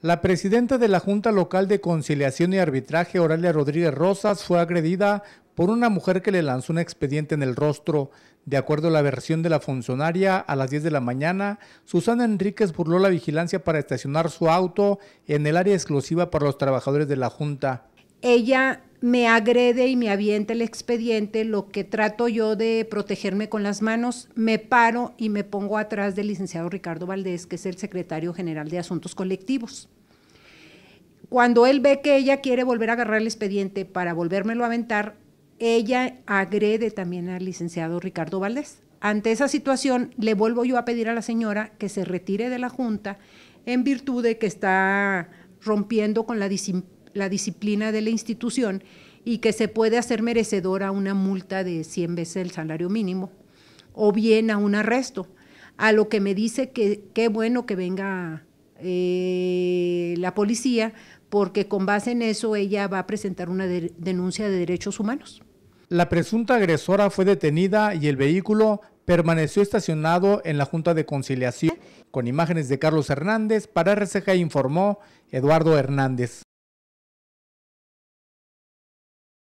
La presidenta de la Junta Local de Conciliación y Arbitraje, Oralia Rodríguez Rosas, fue agredida por una mujer que le lanzó un expediente en el rostro. De acuerdo a la versión de la funcionaria, a las 10 de la mañana, Susana Enríquez burló la vigilancia para estacionar su auto en el área exclusiva para los trabajadores de la Junta. Ella me agrede y me avienta el expediente, lo que trato yo de protegerme con las manos, me paro y me pongo atrás del licenciado Ricardo Valdés, que es el secretario general de Asuntos Colectivos. Cuando él ve que ella quiere volver a agarrar el expediente para volvérmelo a aventar, ella agrede también al licenciado Ricardo Valdés. Ante esa situación, le vuelvo yo a pedir a la señora que se retire de la Junta en virtud de que está rompiendo con la disciplina la disciplina de la institución y que se puede hacer merecedora una multa de 100 veces el salario mínimo o bien a un arresto, a lo que me dice que qué bueno que venga eh, la policía porque con base en eso ella va a presentar una denuncia de derechos humanos. La presunta agresora fue detenida y el vehículo permaneció estacionado en la Junta de Conciliación. Con imágenes de Carlos Hernández, para RCG informó Eduardo Hernández.